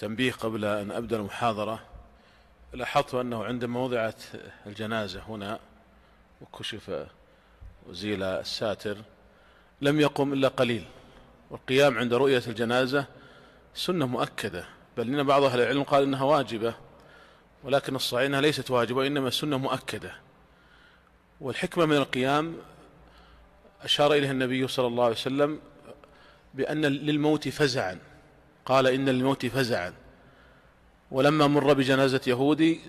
تنبيه قبل أن أبدأ المحاضرة لاحظت أنه عندما وضعت الجنازة هنا وكشف وزيل الساتر لم يقم إلا قليل والقيام عند رؤية الجنازة سنة مؤكدة بل إن بعض أهل العلم قال إنها واجبة ولكن الصحيح أنها ليست واجبة وإنما سنة مؤكدة والحكمة من القيام أشار إليها النبي صلى الله عليه وسلم بأن للموت فزعا قال إن للموت فزعا ولما مر بجنازة يهودي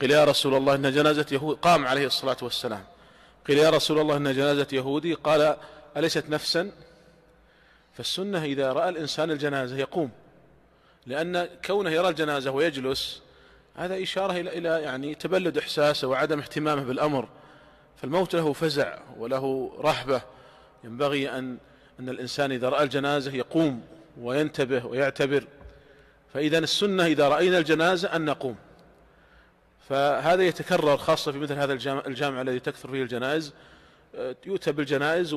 قيل يا رسول الله إن جنازة يهودي قام عليه الصلاة والسلام قيل يا رسول الله إن جنازة يهودي قال أليست نفسا فالسنة إذا رأى الإنسان الجنازة يقوم لأن كونه يرى الجنازة ويجلس هذا إشارة إلى يعني تبلد إحساسه وعدم اهتمامه بالأمر فالموت له فزع وله رهبة ينبغي أن أن الإنسان إذا رأى الجنازة يقوم وينتبه ويعتبر فإذا السنة إذا رأينا الجنازة أن نقوم فهذا يتكرر خاصة في مثل هذا الجامع الذي تكثر فيه الجنائز آه، يؤتى بالجنائز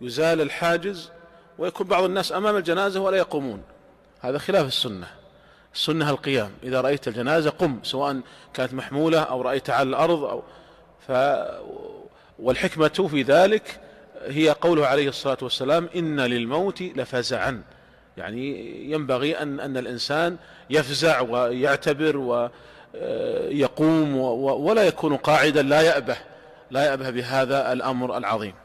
ويزال الحاجز ويكون بعض الناس أمام الجنازة ولا يقومون هذا خلاف السنة السنة القيام إذا رأيت الجنازة قم سواء كانت محمولة أو رأيتها على الأرض أو ف والحكمة في ذلك هي قوله عليه الصلاة والسلام إن للموت لفزعا يعني ينبغي أن, أن الإنسان يفزع ويعتبر ويقوم ولا يكون قاعدا لا يأبه لا يأبه بهذا الأمر العظيم